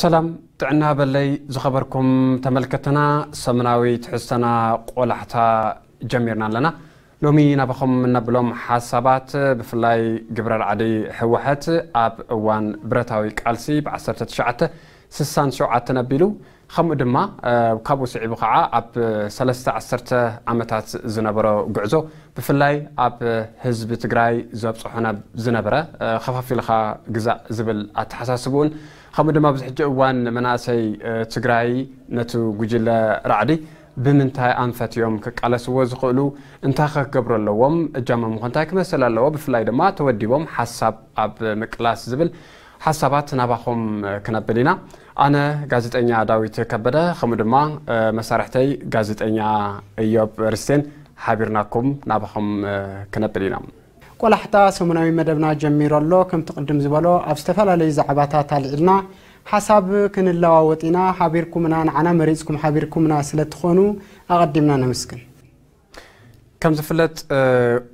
ሰላም ጥዕና በለይ ዝኸበርኩም ተመልከትና ሰሙናዊ ትሕዝቶና ቆላሕታ ጀሚርና ኣለና ሎሚ ናባኹም እነብሎም ሓሳባት ብፍላይ ግብረ ራዕዲ ህወሓት ኣብ እዋን ብረታዊ ቃልሲ ብ1967 ነቢሉ ከምኡ ድማ ካብኡ ስዒቡ ከዓ ኣብ 3 ዓመታት ዝነበሮ ጉዕዞ ብፍላይ ኣብ ህዝቢ ትግራይ ዘብፅሖ ዝነበረ ከፋፊልካ ግዛእ ዝብል ኣተሓሳስቡኡን ከምኡ ድማ ኣብዚ ሕጂ እዋን መናእሰይ ትግራይ ነቲ ጉጅለ ራዕዲ ብምንታይ ኣንፈትዮም ክቃለስዎ ዝኽእሉ እንታይ ከክገብሩ ኣለዎም እጃሞም ኸ እንታይ ክመስል ኣለዎ ብፍላይ ድማ ተወዲቦም ሓሳብ ኣብ ምቅላስ ዝብል ሓሳባት ናባኹም ክነብል ኢና ኣነ ጋዜጠኛ ዳዊት ከበደ ከምኡ ድማ መሳርሕተይ ጋዜጠኛ እዮብ ርስቴን ሓቢርናኩም ናባኹም ክነብል ኢና كلحتا سمناوي مدبنا جميرو الله كم تقدم زبالو أفستفال علي زعباتا تالعلنا حساب كن اللواوطينا حابيركمنا نعنا مريزكم حابيركمنا سلتخونو أقدمنا نمسكن كم زفلت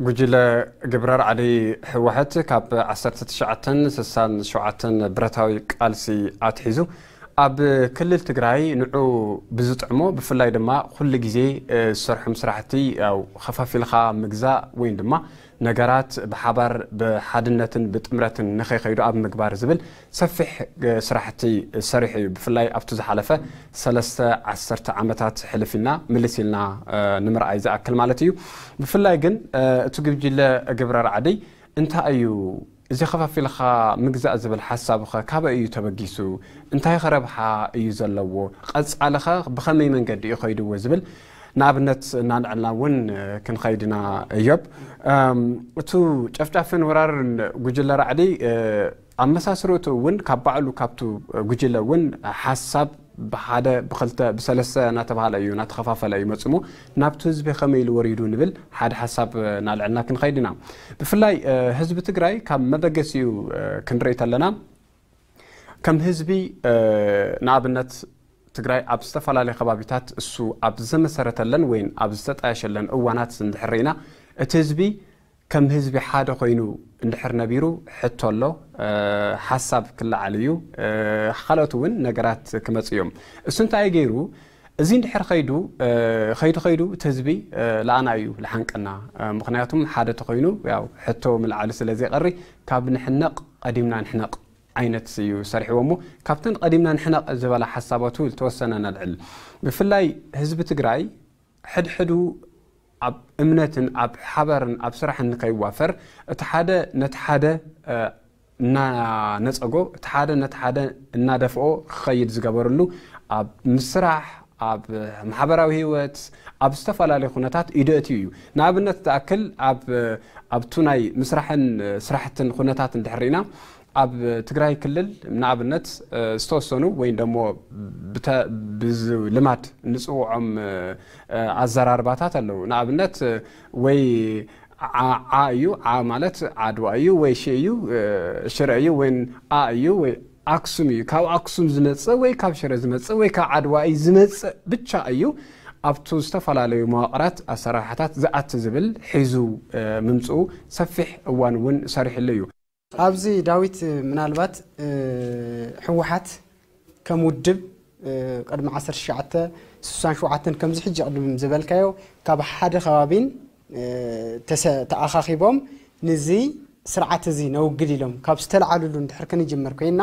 قجيلة قبرار علي حوحت كاب عسر تتشعتن سسان شعتن برتاوي قالسي عتحيزو أب كل التقرأي نعو بزوت عمو بفلاي دما كل جزي سرح مسرحتي أو خفافي الخام مجزا وين دما ነገራት ብሓባር ብሓድነትን ብጥምረትን ንኸይኸይዱ ኣብ ምግባር ዝብል ሰፊሕ ስራሕቲ ሰሪሑ እዩ ብፍላይ ኣብቲ ዝሓለፈ ሰለስተ ዓሰርተ ዓመታት ሕልፍ ኢልና ምልስ ኢልና ንምርኣይ ዝኣክል ማለት እዩ ብፍላይ ግን እቲ ግብጅለ ግብረ ራዕደይ እንታይ እዩ እዚ ከፋፊልኻ ምግዛእ ዝብል ሓሳብኸ ካበይ እዩ ተበጊሱ እንታይ ከረብሓ እዩ ዘለዎ ቀፃልኸ ብኸመይ መንገዲ እዩ ኸይድዎ ዝብል ንኣብነት እናንዕልና እውን ክንኸይድና እዮብ እቲ ጨፍጫፍን ወራርን ጉጅለ ራዕዲ ኣብ ኣመሳስረቱ እውን ካብ ባዕሉ ካብቲ ጉጅለ እውን ሓሳብ ብሓደ ብክልተ ብሰለስተ እናተባሃለ እዩ እናተኸፋፈለ እዩ መፅሞ ናብቲ ህዝቢ ከመይ ኢሉ ወሪዱ ንብል ሓደ ሓሳብ ናልዕልና ክንኸይድ ኢና ብፍላይ ህዝቢ ትግራይ ካብ መበገሲኡ ክንርኢ ከለና ከም ህዝቢ ንኣብነት ትግራይ ኣብ ዝተፈላለዩ ከባቢታት እሱ ኣብ ዘመሰረተለን ወይ ኣብ ዝተጣየሸለን እዋናት እንድሕር ኢና እቲ ህዝቢ ከም ህዝቢ ሓደ ኮይኑ እንድሕር ነቢሩ ሕቶ ኣሎ ሓሳብ ክለዓል እዩ ካልኦት እውን ነገራት ክመፅ እዮም እሱ እንታይ ገይሩ እዚ እንድሕር ከይዱ ከይዱ ከይዱ እቲ ህዝቢ ለኣና እዩ ዝሓንቀና ምክንያቱም ሓደ ተኮይኑ ሕቶ ምልዓሉ ስለ ዘይቀሪ ካብ ንሕነቕ ቀዲምና ንሕነቕ عينت سيو سرح ومو كابتن قديمنا نحن زبالة حساباتو التوسنا ندعل بفلاي هزب تقرأي حد حدو أب أمنة أب حبر أب سرح نقي وافر اتحادة نتحادة نا نتقو اتحادة نتحادة نادفعو خيد زقابرلو أب مسرح أب محبرة وهيوت أب استفال على خناتات إيدوتيو نابنا تتأكل أب أب توناي مسرحن سرحتن خناتات دحرينا ኣብ ትግራይ ክልል ንኣብነት ዝተወሰኑ ወይ ደሞ ልማድ ንፅውዖም ኣዘራርባታት ኣለው ንኣብነት ወይ ዓ እዩ ዓ ማለት ዓድዋ እዩ ወይ ሽ እዩ ሽረ እዩ ወይ ኣ እዩ ወይ ኣክሱም እዩ ካብ ኣክሱም ዝመፅእ ወይ ካብ ሽረ ዝመፅእ ወይ ካብ ዓድዋ እዩ ዝመፅእ ብቻ እዩ ኣብቲ ዝተፈላለዩ መዋቕራት ኣሰራርሓታት ዝኣቲ ዝብል ሒዙ ምምፅኡ ሰፊሕ እዋን እውን ሰሪሕሉ እዩ ኣብዚ ዳዊት ምናልባት ሕወሓት ከም ውድብ ቅድሚ 1967 ከምዚ ሕጂ ቅድም ዝበልካዮ ካብ ሓደ ከባቢን ተኣኻኺቦም ንዚ ስርዓት እዚ ነውግድ ኢሎም ካብ ዝተለዓልሉ ንድሕር ክንጅመር ኮይና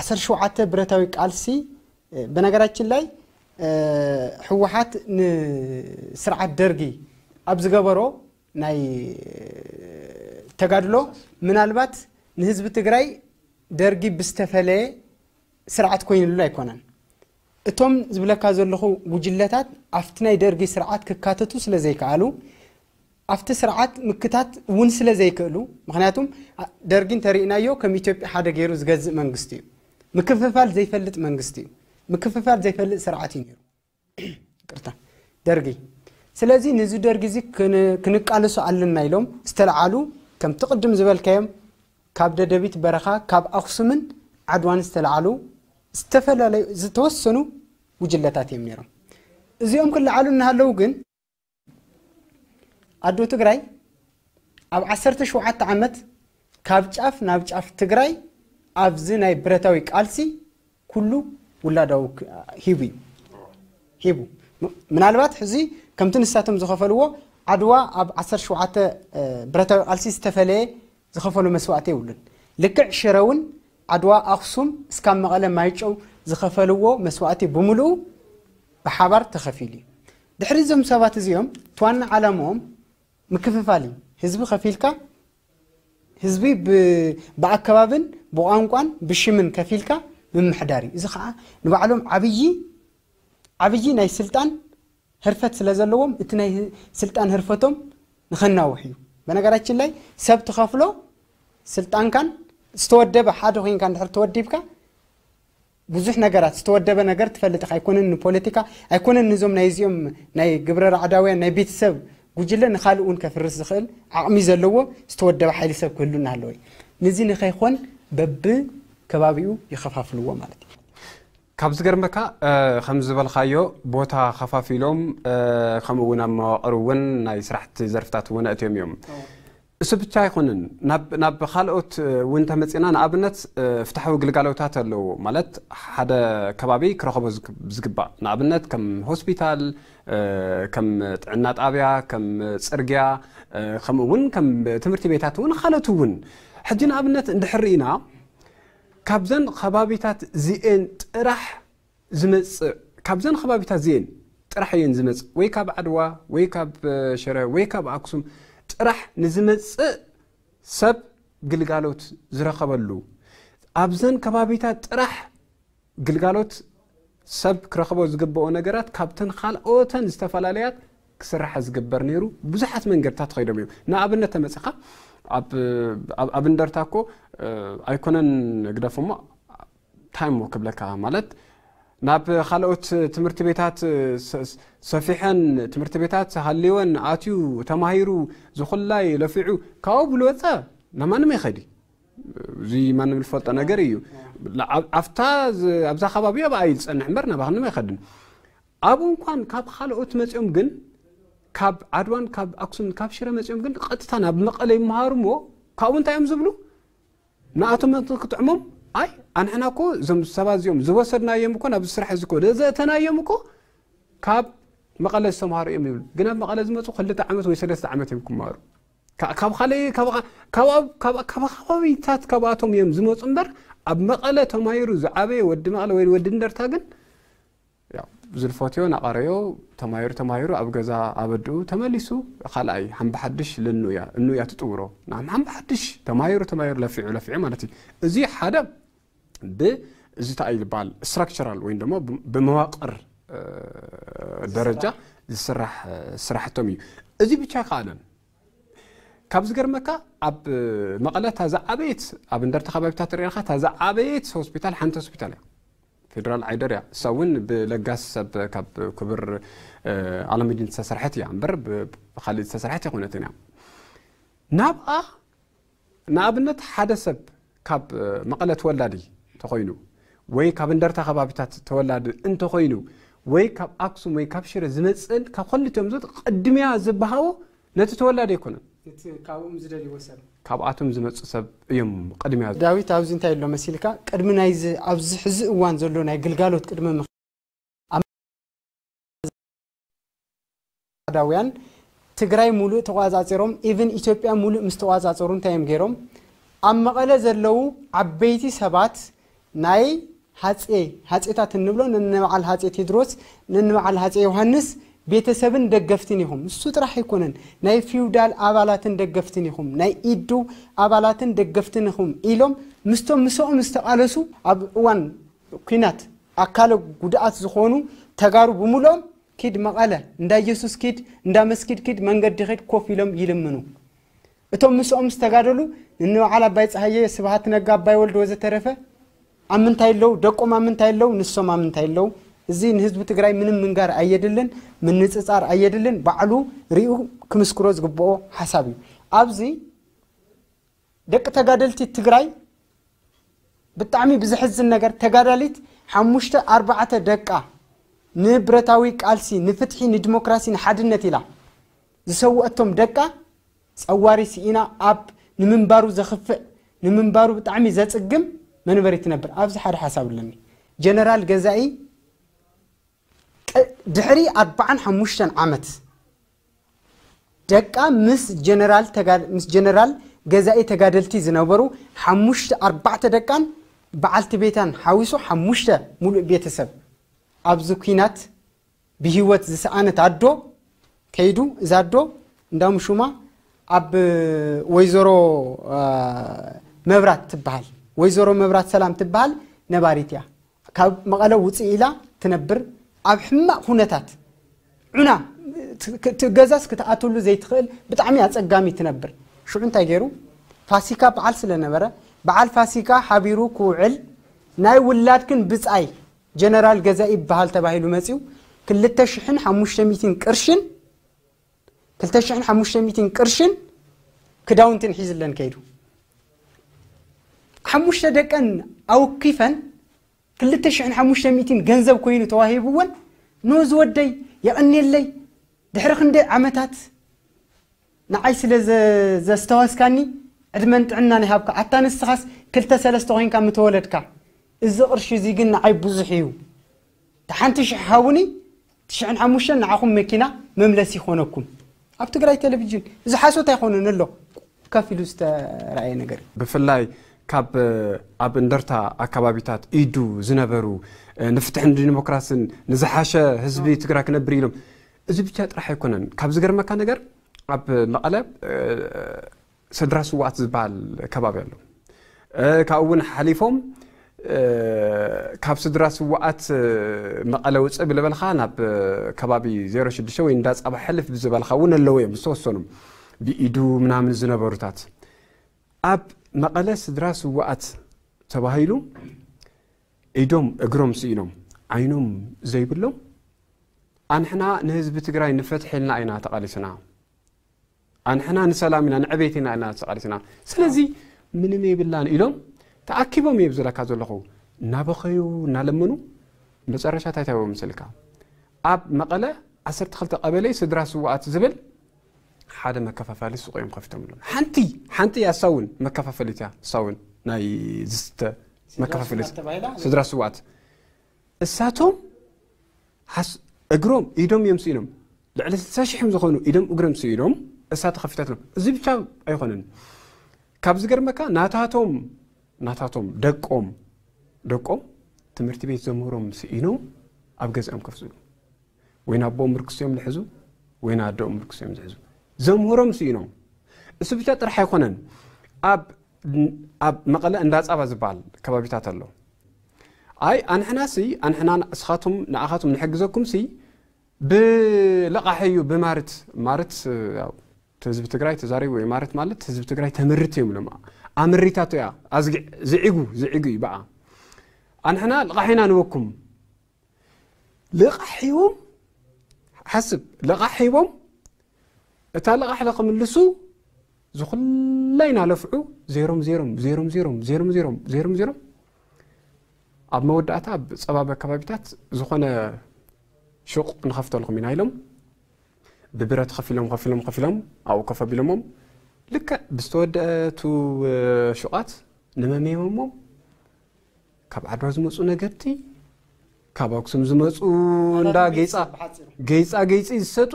17 ብረታዊ ቃልሲ ብነገራችን ላይ ሕወሓት ንስርዓት ደርጊ ኣብ ዝገበሮ ናይ ተጋድሎ ምናልባት ንህዝቢ ትግራይ ደርጊ ብዝተፈለየ ስርዓት ኮይኑሉ ኣይኮነን እቶም ዝብለካ ዘለኹ ጉጅለታት ኣብቲ ናይ ደርጊ ስርዓት ክካተቱ ስለ ዘይከኣሉ ኣብቲ ስርዓት ምክታት እውን ስለ ዘይክእሉ ምክንያቱም ደርጊ እንተርእናዮ ከም ኢትዮጵያ ሓደ ገይሩ ዝገዝእ መንግስቲ እዩ ምክፍፋል ዘይፈልጥ መንግስቲ እዩ ምክፍፋል ዘይፈልጥ ስርዓት እዩ ነይሩ ቅርታ ደርጊ ስለዚ ንዚ ደርጊ እዚ ክንቃለሱ ኣለና ኢሎም ዝተለዓሉ ከም ትቕድም ዝበልካዮም ካብ ደደቢት በረኻ ካብ ኣኽሱምን ዓድዋን ዝተለዓሉ ዝተፈላለዩ ዝተወሰኑ ውጅለታት እዮም ነይሮም እዚኦም ክለዓሉ እናሃለዉ ግን ኣዶ ትግራይ ኣብ 17 ዓመት ካብ ጫፍ ናብ ጫፍ ትግራይ ኣብዚ ናይ ብረታዊ ቃልሲ ኩሉ ውላዳዊ ሂቡ እዩ ሂቡ ምናልባት ሕዚ ከምቲ ንሳቶም ዝኸፈልዎ ዓድዋ ኣብ 17 ብረታዊ ቃልሲ ዝተፈለየ ዝኸፈሉ መስዋእቲ የብሉን ልክዕ ሽረ እውን ዓድዋ ኣክሱም እስካብ መቐለ ማይጨው ዝኸፈልዎ መስዋእቲ ብምሉኡ ብሓባር ተኸፊሉ እዩ ድሕሪ እዞም ሰባት እዚኦም ትዋና ዓላምኦም ምክፍፋል እዩ ህዝቢ ከፊልካ ህዝቢ ብኣከባብን ብቋንቋን ብሽምን ከፊልካ ምምሕዳር እዩ እዚ ከዓ ንባዕሎም ዓብይ ዓብይ ናይ ስልጣን ህርፈት ስለዘለዎም እቲ ናይ ስልጣን ህርፈቶም ንኸናውሕ እዩ በነገራችን ላይ ሰብ ትኸፍሎ ስልጣንካን ዝተወደበ ሓደ ኮንካ እንድሕር ተወዲብካ ብዙሕ ነገራት ዝተወደበ ነገር ትፈልጥ ኣይኮነን ንፖለቲካ ኣይኮነን ንዞም ናይ እዚኦም ናይ ግብረ ራዕዳውያን ናይ ቤተሰብ ጉጅለ ንካልእ እውን ከፍርስ ዝኽእል ዓቕሚ ዘለዎ ዝተወደበ ሓይሊ ሰብ ክህሉና ኣለወ ነዚ ንኸይኮን በብ ከባቢኡ ይኸፋፍልዎ ማለት እዩ ካብ ዝገርመካ ከም ዝበልካዮ ቦታ ከፋፊሎም ከምኡ እውን ኣብ መዋቅር እውን ናይ ስራሕቲ ዘርፍታት እውን እትዮም እዮም እሱ ብቻ ይኹንን ናብ ካልኦት እውን ተመፂና ንኣብነት ፍትሓዊ ግልጋሎታት ኣለዉ ማለት ሓደ ከባቢ ክረኸቦ ዝግባእ ንኣብነት ከም ሆስፒታል ከም ጥዕና ጣብያ ከም ፅርግያ ከምኡ እውን ከም ትምህርቲ ቤታት እውን ካልኦት እውን ሕጂ ንኣብነት እንድሕር ኢና ካብዘን ከባቢታት እዚአን ጥራሕ ዝመፅእ ካብዘን ከባቢታት እዚአን ጥራሕ እየን ዝመፅእ ወይ ካብ ዓድዋ ወይ ካብ ሽረ ወይ ካብ ኣክሱም ጥራሕ ንዝመፅእ ሰብ ግልጋሎት ዝረኸበሉ ኣብዘን ከባቢታት ጥራሕ ግልጋሎት ሰብ ክረኽቦ ዝግብኦ ነገራት ካብተን ካልኦተን ዝተፈላለያት ክስራሕ ዝግበር ነይሩ ብዙሓት መንገድታት ከይዶም እዮም ንኣብነት ተመፅኻ ኣብ እንደርታ ኮ ኣይኮነን ግደፍሞ ታይም ክብለካ ማለት ናብ ካልኦት ትምህርቲ ቤታት ሰፊሐን ትምህርቲ ቤታት ሃልይወን ኣትዩ ተማሂሩ ዝኩላይ ለፊዑ ካብኡ ብልወፀ ናማንም ይኸዲ እዚ ማንም ዝፈልጦ ነገር እዩ ኣብታ ኣብዛ ከባቢኡ ኣብኣ እዩ ዝፀንሕ እምበር ናባክንም ኣይኸድን ኣብኡ እንኳን ካብ ካልኦት መፅኦም ግን ካብ ዓድዋን ካብ ኣክሱም ካብ ሽረ መፅኦም ግን ቀጥታ ናብ መቐለ ይመሃሩ እሞ ካብኡ እንታይ እዮም ዝብሉ ንኣቶም ክትጥዕሞም ኣይ ኣንሕና ኮ እዞም ሰባ እዚኦም ዝወሰድናዮም እኮ ናብ ስራሕ ዝኮ ዘእተናዮም እኮ ካብ መቐለ ዝተምሃሩ እዮም ይብሉ ግን ኣብ መቐለ ዝመፁ ክልተ ዓመት ወይ ሰለስተ ዓመት እዮም ክመሃሩ ካብ ካልእ ከባቢታት ካብኣቶም እዮም ዝመፁ እምበር ኣብ መቐለ ተማሂሩ ዝዓበየ ወዲ መቐለ ወይ ወዲ እንደርታ ግን ዝልፈትዮ ናቐረዮ ተማሂሩ ተማሂሩ ኣብ ገዛ ኣበድኡ ተመሊሱ ካልኣይ ሓንቢ ሓድሽ ልኑ እያ ትጥውሮ ሓንቢ ሓድሽ ተማሂሩ ተማሂሩ ለፊዑ ለፊዑ ማለት እዩ እዚ ሓደ ብእዚ እንታይ ዝበሃል ስትራክቸራል ወይ ድማ ብመዋቅር ደረጃ ዝስራሕ ስራሕቶም እዩ እዚ ብቻ ከኣለን ካብ ዝገርመካ ኣብ መቐለ እታ ዝዓበየት ኣብ እንደርታ ከባቢታት ርኢኻ እታ ዝዓበየት ሆስፒታል ሓንቲ ሆስፒታል እያ ፌደራል ዓይደር እያ እሳ እውን ብለጋስ ሰብ ካብ ክቡር ዓለምዲን ዝተሰርሐት እያ እምበር ብካሊእ ዝተሰርሐት ኣይኮነትን እያ ናብኣ ንኣብነት ሓደ ሰብ ካብ መቐለ ተወላዲ እንተኮይኑ ወይ ካብ እንደርታ ከባቢታት ተወላዲ እንተኮይኑ ወይ ካብ ኣክሱም ወይ ካብ ሽረ ዝመፅእ ካብ ኮልትዮም ዞ ቅድምያ ዝበሃቦ ነቲ ተወላዲ ኣይኮነን ካብኦም ዝደልይዎ ሰብ ካብኣቶም ዝመፁ ሰብ እዮም ቅድሚያ ዳዊት ኣብዚ እንታይ ኣሎ መሲልካ ቅድሚ ናይ ኣብዚ ሕዚ እዋን ዘሎ ናይ ግልጋሎት ቅድሚ ዳውያን ትግራይ ሙሉእ ተቋፃፂሮም ኢቨን ኢትዮጵያ ሙሉእ ምስ ተቋፃፀሩ እንታይ እዮም ገይሮም ኣብ መቐለ ዘለው ዓበይቲ ሰባት ናይ ሃፀ ሃፀታት እንብሎ ነንበዓል ሃፀ ቴድሮስ ነንበዓል ሃፀ ዮሃንስ ቤተሰብን ደገፍትን ይኹም እሱ ጥራሕ ኣይኮነን ናይ ፊውዳል ኣባላትን ደገፍትን ይኹም ናይ ኢዱ ኣባላትን ደገፍትን ይኹም ኢሎም ምስቶም ምስኦም ዝተቃለሱ ኣብ እዋን ኩናት ኣካለ ጉድኣት ዝኾኑ ተጋሩ ብምልኦም ኪድ መቐለ እንዳ ኢየሱስ ኪድ እንዳ መስኪድ ኪድ መንገዲ ኪድ ኮፍ ኢሎም ይልምኑ እቶም ምስኦም ዝተጋደሉ ንበዓል ኣባይ ፀሃየ ስብሃት ነጋ ኣባይ ወልድ ወዘተረፈ ኣብ ምንታይ ኣለው ደቆም ኣብ ምንታይ ኣለው ንሶም ኣብ ምንታይ ኣለው እዚ ንህዝቢ ትግራይ ምንም ምንጋር ኣየድልን ምንፅፃር ኣየድልን ባዕሉ ርኡ ክምስክሮ ዝግብኦ ሓሳብ እዩ ኣብዚ ደቂ ተጋደልቲ ትግራይ ብጣዕሚ ብዝሕዝን ነገር ተጋዳሊት ሓሙሽተ ኣርባዕተ ደቃ ንብረታዊ ቃልሲ ንፍትሒ ንዲሞክራሲ ንሓድነት ኢላ ዝሰውአቶም ደቃ ፀዋሪ ስኢና ኣብ ንምንባሩ ዘኽፍእ ንምንባሩ ብጣዕሚ ዘፅግም መንበሪ ትነብር ኣብዚ ሓደ ሓሳብ ኣለኒ ጀነራል ገዛኢ ድሕሪ 45 ዓመት ደቃ ምስ ጀነራል ጀነራል ገዛኢ ተጋደልቲ ዝነበሩ ሓሙሽተ ኣርባዕተ ደቃን በዓልቲ ቤታን ሓዊሱ ሓሙሽተ ሙሉእ ቤተሰብ ኣብዚ ኩናት ብሂወት ዝሰኣነት ኣዶ ከይዱ እዛ ኣዶ እንዳም ሹማ ኣብ ወይዘሮ መብራት ትበሃል ወይዘሮ መብራት ሰላም ትበሃል ነባሪት እያ ካብ መቐለ ውፅእ ኢላ ትነብር ኣብ ሕማቕ ኩነታት ዑና ገዛስ ክትኣተሉ ዘይትኽእል ብጣዕሚ ኣፀጋሚ ትነብር ሽዑ እንታይ ገይሩ ፋሲካ በዓል ስለነበረ በዓል ፋሲካ ሓቢሩ ክውዕል ናይ ውላድክን ብፃይ ጀነራል ገዛ ይበሃል ተባሂሉ መፅኡ 2500 ቅርሽን 2500 ቅርሽን ክዳውንትን ሒዝለን ከይዱ ሓሙሽተ ደቀን ኣውኪፈን كلتا شحن حموش ميتين جنزب كوينو تواهيبون نوز ودي يا أني اللي دحرخن دي عمتات نعيس لز زستواس كاني أدمنت عنا نهاب كا حتى نستخس كلتا سلستوين كا متولد كا إذا أرشي زي قلنا عيب بزحيو تحنت شحاوني تشحن حموش نعاقم مكينا مملسي خونكم أبتقرأي تلفزيون إذا حاسو تايخونو نلو كافي لوستا رأي نقري بفلاي ካብ ኣብ እንደርታ ኣከባቢታት ኢዱ ዝነበሩ ንፍትሕን ዲሞክራስን ንዝሓሸ ህዝቢ ትግራይ ክነብር ኢሎም እዚ ብቻ ጥራሕ ኣይኮነን ካብ ዝገርመካ ነገር ኣብ መቐለ ስድራ ስዋኣት ዝበሃል ከባቢ ኣሎ ካብኡ እውን ሓሊፎም ካብ ስድራ ስዋኣት መቐለ ውፅእ ብልበልካ ናብ ከባቢ 06 ሽ ወይ እንዳፀባ ሕልፍ ብዝበልካ እውን ኣለዎ እዮም ዝተወሰኑ ብኢዱ ምናምን ዝነበሩታት ኣብ መቐለ ስድራ ስዋኣት ተባሂሉ ኢዶም እግሮም ስኢኖም ዓይኖም ዘይብሎም ኣንሕና ንህዝቢ ትግራይ ንፈትሒ ኢልና ኢና ተቓሊስና ኣንሕና ንሰላም ኢና ንዕቤት ኢና ኢና ተቓሊስና ስለዚ ምንም የብላን ኢሎም ተኣኪቦም እየ ብዝለካ ዘለኹ እናበኸዩ እናለመኑ መጨረሻ እንታይ ታይቦም ምስልካ ኣብ መቐለ 12 ቀበለይ ስድራ ስዋኣት ዝብል ሓደ መከፋፋሊ ሱቕ እዮም ከፍቶም ሎ ሓንቲ ሓንቲ እያ ሳውን መከፋፈሊት እያ ሳውን ናይ ዝስተ መከፋፈሊት ስድራ ስዋኣት እሳቶም እግሮም ኢዶም እዮም ስኢኖም ልዕሊ 60 ሽሕም ዝኾኑ ኢዶም እግሮም ስኢኖም እሳ ተኸፊታትሎም እዚ ብቻ ኣይኮነን ካብ ዝገርመካ ናታቶም ናታቶም ደቆም ደቆም ትምህርቲ ቤት ዘምህሮም ስኢኖም ኣብ ገዛኦም ከፍዝሉ ወይ ናቦኦም ምርክሶዮም ዝሕዙ ወይ ናዶኦም ምርክሶዮም ዝሕዙ ዘምህሮም ስኡ ኢኖም እሱ ብቻ ጥራሕ ኣይኮነን ኣብ መቐለ እንዳፃባ ዝበሃል ከባቢታት ኣሎ ኣይ ኣንሕና ኣንሕናሲ ኣንሕና ንኣኻቱም ንሕግዘኩም ንሕግዘኩምሲ ብለቓሒ እዩ ብማርት ማርት ህዝቢ ትግራይ ተዛሪቡ እዩ ማርት ማለት ህዝቢ ትግራይ ተምርት እዮም ሎም ኣምሪታቶ እያ ኣዝጊዕ ዝዕጉ ዝዕጉ እዩ በዓ ኣንሕና ልቓሒና ንበኩም ልቓሒቦም ሓስብ ልቓሒቦም እታ ለቓሕለቕ ምልሱ ዝኹላይ ናለፍዑ ዜሮም ዜሮም ዜሮም ዜሮም ዜሮም ዜሮም ዜሮም ዜሮም ኣብ መወዳእታ ኣብ ፀባቢ ኣከባቢታት ዝኾነ ሹቕ ንኸፍተልኩም ኢና ኢሎም ብብረት ከፍ ኢሎም ከፍ ኢሎም ከፍ ኢሎም ኣብኡ ከፍ ኣቢሎሞም ልክዕ ብዝተወደአቱ ሹቓት ንመሜሞሞም ካብ ዓድዋ ዝመፁ ነገርቲ ካብ ኣክሱም ዝመፁ እንዳ ገይፃ ገይፃ ገይፂ ዝሰጡ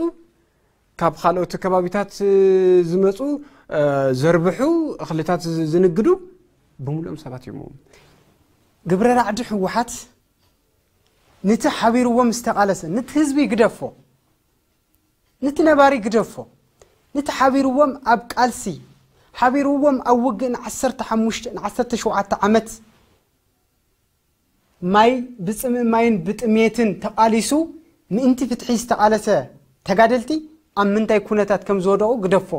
ካብ ካልኦት ከባቢታት ዝመፁ ዘርብሑ እኽልታት ዝንግዱ ብምሉኦም ሰባት እዮም ግብረ ራዕዲ ህወሓት ነቲ ሓቢርዎም ዝተቓለሰ ነቲ ህዝቢ ግደፎ ነቲ ነባሪ ግደፎ ነቲ ሓቢርዎም ኣብ ቃልሲ ሓቢርዎም ኣብ ውግእ ን1ሸዓተ ዓመት ማይ ብፅምእ ማይን ብጥሜትን ተቓሊሱ ምእንቲ ፍትሒ ዝተቓለሰ ተጋደልቲ ኣብ ምንታይ ኩነታት ከም ዝወደቑ ግደፎ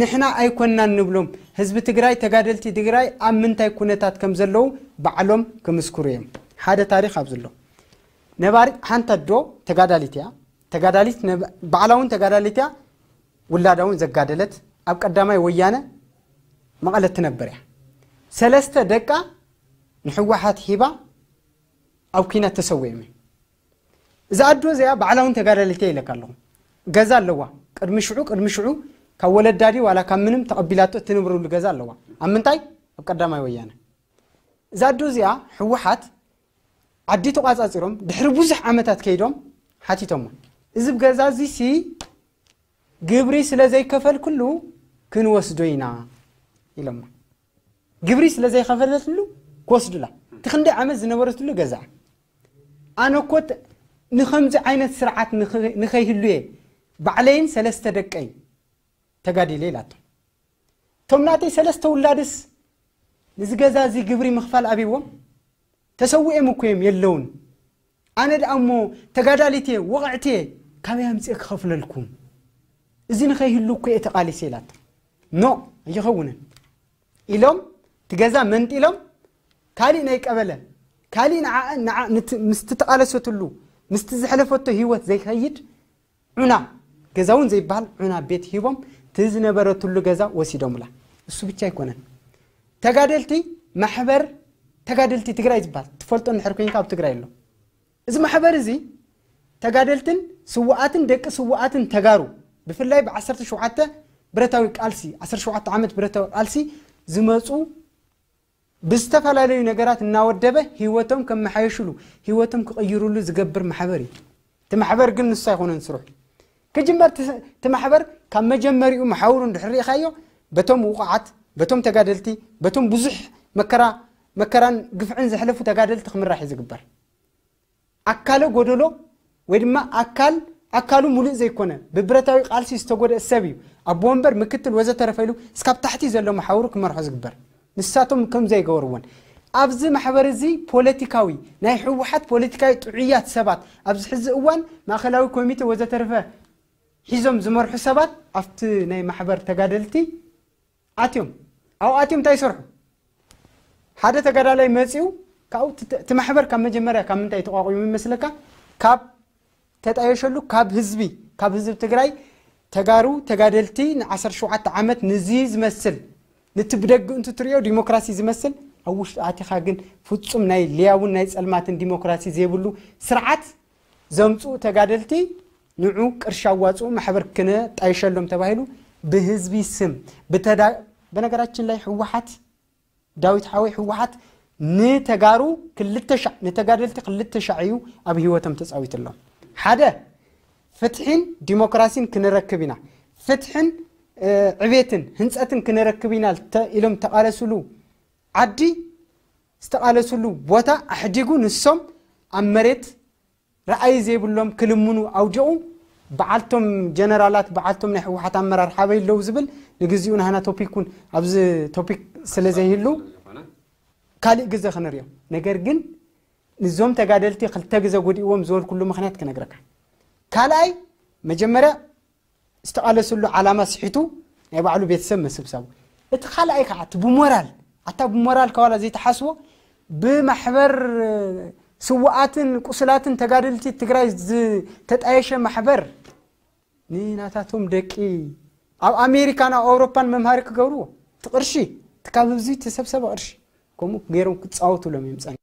ንሕና ኣይኮንና ንብሎም ህዝቢ ትግራይ ተጋደልቲ ትግራይ ኣብ ምንታይ ኩነታት ከም ዘለው በዓሎም ክምስክሩ እዮም ሓደ ታሪክ ኣብ ዘሎ ነባሪ ሓንቲ ኣዶ ተጋዳሊት እያ ተጋዳሊት እውን ተጋዳሊት እያ ውላዳ እውን ዘጋደለት ኣብ ቀዳማይ ወያነ መቐለት ትነበር እያ ሰለስተ ደቃ ንሕወሓት ሂባ ኣብ ኩናት ተሰውዮም እዩ እዛ ኣዶ እዚኣ እውን ተጋዳሊት እያ ይለካ ኣለኹም جزا لوا قد مشعو قد مشعو كولد داري ولا كمنم تقبلاتو تنبرو لجزا لوا امنتاي بقدام اي ويانا زادوزيا حوحات عدي تو قاصصيروم دحر بوزح عمتات كيدوم حاتيتوم ازب جزا زي سي غبري سلا زي كفل كله إلى يلما غبري سلا زي كفل كله كوسدلا تخندي عمز نورتلو جزا انا كنت نخمز عينت سرعات نخيهلوه نخي ባዕለይን ሰለስተ ደቀይ ተጋዲለ ኢላቶ እቶም ናተይ ሰለስተ ውላድስ ንዚ ገዛ እዚ ግብሪ ምኽፋል ኣብዎም ተሰዊኦም እኮ እዮም የለውን ኣነ ድኣ እሞ ተጋዳሊት ወቕዕት ካበይ ኣምፅእ ክኸፍለልኩም እዚ ንኸይህሉ እኮ እየ ተቓሊሰ ኢላቶ ኖ ኣይኸውንን ኢሎም እቲ ገዛ መንጢሎም ካልእ ናይ ቀበለ ካልእ ምስቲ ተቓለሰትሉ ምስቲ ዝሕለፈቶ ሂወት ዘይኸይድ ዑና ገዛውን ዘይበሃል ዑና ቤት ሂቦም ትዝነበረ ገዛ ወሲዶም ወሲዶሙላ እሱ ብቻ ኣይኮነን ተጋደልቲ ማሕበር ተጋደልቲ ትግራይ ዝበሃል ትፈልጦ ንድሕር ኮይንካ ኣብ ትግራይ ኣሎ እዚ ማሕበር እዚ ተጋደልትን ስዋኣትን ደቂ ስዋኣትን ተጋሩ ብፍላይ ብ17 ብረታዊ ቃልሲ 17 ዓመት ብረታዊ ቃልሲ ዝመፁ ብዝተፈላለዩ ነገራት እናወደበ ሂወቶም ከመሓየሽሉ ሂወቶም ክቕይሩሉ ዝገብር ማሕበር እዩ እቲ ማሕበር ግን ንሱ ኣይኮነን ስሩሕ كجمر تمحبر كم مجمر يوم محاور دحري خايو بتم وقعت بتم تجادلتي بتم بزح مكرا قف عن زحلف وتجادلت خمر راح يزقبر أكله قدلو ويدما أكل أكله ملئ زي كونه ببرتاوي قالسي استقود السبيو أبو ومبر مكتل وزا ترفيلو سكاب تحتي زلو محاور كمر راح يزقبر نساتهم كم زي قورون ኣብዚ بوليتيكاوي እዚ ፖለቲካዊ ናይ تعيات سبات ጥዑያት ሰባት ኣብዚ ما خلاوي كوميتي ኮሚቴ ወዘተርፈ ሒዞም ዝመርሑ ሰባት ኣብቲ ናይ ማሕበር ተጋደልቲ ኣትዮም ኣብ ኣትዮም እንታይ ይሰርሑ ሓደ ተጋዳላይ መፂኡ ካብኡ እቲ ማሕበር ካብ መጀመርያ ካብ ምንታይ ተቋቂሙ ይመስለካ ካብ ተጣየሸሉ ካብ ህዝቢ ካብ ህዝቢ ትግራይ ተጋሩ ተጋደልቲ ን17 ዓመት ንዚ ዝመስል ንቲ ብደጊ እንቱ ትሪኦ ዲሞክራሲ ዝመስል ኣብ ውሽጢ ኣቲኻ ግን ፍፁም ናይ ልያውን ናይ ፀልማትን ዲሞክራሲ ዘይብሉ ስርዓት ዘምፅኡ ተጋደልቲ ንዑ ቅርሻ አዋፅኡ ማሕበር ክነ ጣይሸሎም ተባሂሉ ብህዝቢ ስም በነገራችን ላይ ህወሓት ዳዊት ሓወይ ህወሓት ንተጋሩ ንተጋደልቲ ክልተ ሻዕ እዩ ኣብ ሂወቶም ተፃዊት ኣሎ ሓደ ፍትሕን ዲሞክራሲን ክንረክብ ኢና ፍትሕን ዕቤትን ህንፀትን ክንረክብ ኢና ኢሎም ተቃለስሉ ዓዲ ዝተቃለስሉ ቦታ ኣሕዲጉ ንሶም ኣብ መሬት ረአይ ዘይብሎም ክልምኑ ኣውዲቑ بعلتم جنرالات بعلتم نحو حتى مرر حابي لو زبل نجزيون هنا توبيكون أبز توبيك سلزه يلو كالي جزء خنريم نجرجن نزوم تجادلتي خل تجزء قدي وهم زور كل ما خنات كنجرك كالاي مجمرة استقال سلو على مسحته يبعلو بيتسمى سبسو اتخال ايك عط بمورال عطا بمورال كوالا زي تحسوه بمحبر سواءات قصلات تقارلتي تقرأي زي تتعيش محبر ንናታቶም ደቂ ኣብ ኣሜሪካን ኣብ ኣውሮፓን መምሃሪ ክገብርዎ እቲ ቅርሺ እቲ ተሰብሰበ ቅርሺ ከምኡ ገይሮም ክፃወትሎም እዮም ፀ